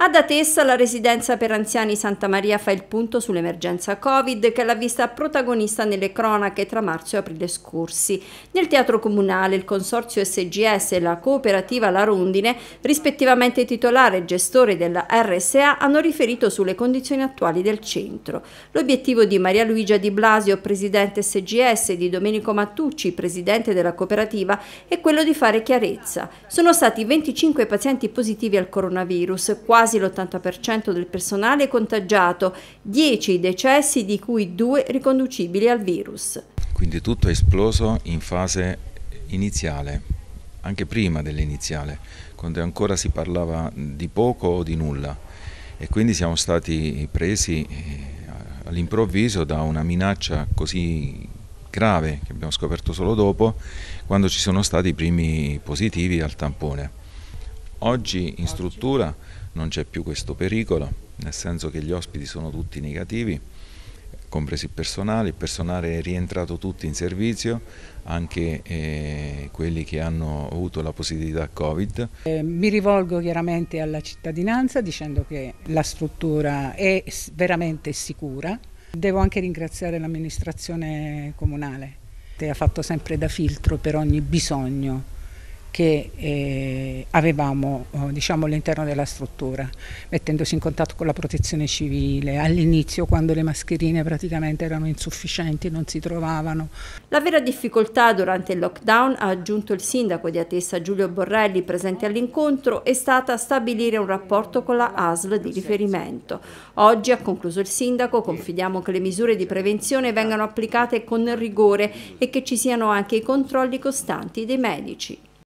Ad Atessa la residenza per anziani Santa Maria fa il punto sull'emergenza Covid che l'ha vista protagonista nelle cronache tra marzo e aprile scorsi. Nel teatro comunale il consorzio SGS e la cooperativa La Rondine, rispettivamente titolare e gestore della RSA, hanno riferito sulle condizioni attuali del centro. L'obiettivo di Maria Luigia Di Blasio, presidente SGS, e di Domenico Mattucci, presidente della cooperativa, è quello di fare chiarezza. Sono stati 25 pazienti positivi al coronavirus, quasi quasi l'80% del personale contagiato, 10 decessi di cui 2 riconducibili al virus. Quindi tutto è esploso in fase iniziale, anche prima dell'iniziale, quando ancora si parlava di poco o di nulla e quindi siamo stati presi eh, all'improvviso da una minaccia così grave che abbiamo scoperto solo dopo quando ci sono stati i primi positivi al tampone. Oggi in struttura non c'è più questo pericolo, nel senso che gli ospiti sono tutti negativi, compresi il personale, il personale è rientrato tutti in servizio, anche eh, quelli che hanno avuto la positività Covid. Eh, mi rivolgo chiaramente alla cittadinanza dicendo che la struttura è veramente sicura. Devo anche ringraziare l'amministrazione comunale, che ha fatto sempre da filtro per ogni bisogno che eh, avevamo eh, diciamo, all'interno della struttura, mettendosi in contatto con la protezione civile, all'inizio quando le mascherine praticamente erano insufficienti, non si trovavano. La vera difficoltà durante il lockdown, ha aggiunto il sindaco di Atessa Giulio Borrelli presente all'incontro, è stata stabilire un rapporto con la ASL di riferimento. Oggi, ha concluso il sindaco, confidiamo che le misure di prevenzione vengano applicate con rigore e che ci siano anche i controlli costanti dei medici.